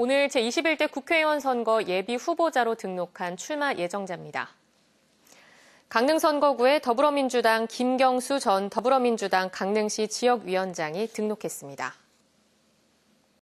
오늘 제21대 국회의원 선거 예비 후보자로 등록한 출마 예정자입니다. 강릉 선거구에 더불어민주당 김경수 전 더불어민주당 강릉시 지역위원장이 등록했습니다.